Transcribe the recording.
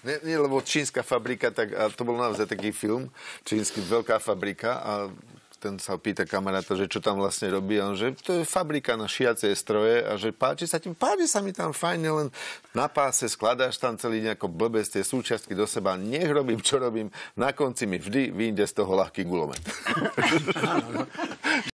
Nie, nie, lebo čínska fabrika, tak, a to bol naozaj taký film, čínsky veľká fabrika a ten sa pýta kamaráta, že čo tam vlastne robí a on, že to je fabrika na šiacie stroje a že páči sa tým, páči sa mi tam fajne, len na páse skladáš tam celý nejako blbec tie súčiastky do seba, nech robím, čo robím, na konci mi vždy vyjde z toho ľahký gulomet. Áno, no.